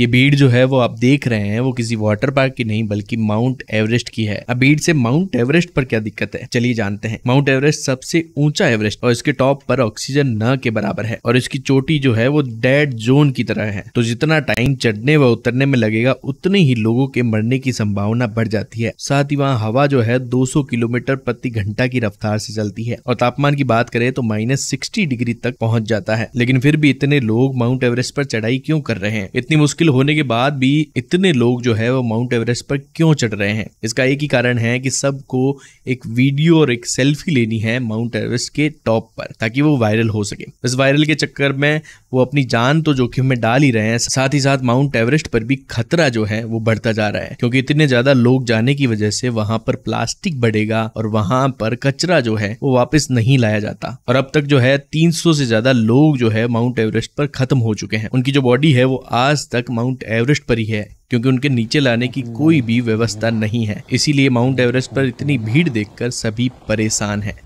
ये भीड़ जो है वो आप देख रहे हैं वो किसी वाटर पार्क की नहीं बल्कि माउंट एवरेस्ट की है अब भीड़ से माउंट एवरेस्ट पर क्या दिक्कत है चलिए जानते हैं माउंट एवरेस्ट सबसे ऊंचा एवरेस्ट और इसके टॉप पर ऑक्सीजन न के बराबर है और इसकी चोटी जो है वो डेड जोन की तरह है तो जितना टाइम चढ़ने व उतरने में लगेगा उतने ही लोगों के मरने की संभावना बढ़ जाती है साथ ही वहाँ हवा जो है दो किलोमीटर प्रति घंटा की रफ्तार से चलती है और तापमान की बात करें तो माइनस सिक्सटी डिग्री तक पहुँच जाता है लेकिन फिर भी इतने लोग माउंट एवरेस्ट पर चढ़ाई क्यों कर रहे हैं इतनी मुश्किल होने के बाद भी इतने लोग जो है वो माउंट एवरेस्ट पर क्यों चढ़ रहे हैं इसका एक ही कारण है कि सबको एक वीडियो और एक सेल्फी लेनी है माउंट एवरेस्ट के टॉप पर ताकि वो वायरल हो सके इस वायरल के चक्कर में वो अपनी जान तो जोखिम में डाल ही रहे हैं साथ ही साथ माउंट एवरेस्ट पर भी खतरा जो है वो बढ़ता जा रहा है क्योंकि इतने ज्यादा लोग जाने की वजह से वहां पर प्लास्टिक बढ़ेगा और वहां पर कचरा जो है वो वापस नहीं लाया जाता और अब तक जो है तीन से ज्यादा लोग जो है माउंट एवरेस्ट पर खत्म हो चुके हैं उनकी जो बॉडी है वो आज तक माउंट एवरेस्ट पर ही है क्योंकि उनके नीचे लाने की कोई भी व्यवस्था नहीं है इसीलिए माउंट एवरेस्ट पर इतनी भीड़ देखकर सभी परेशान हैं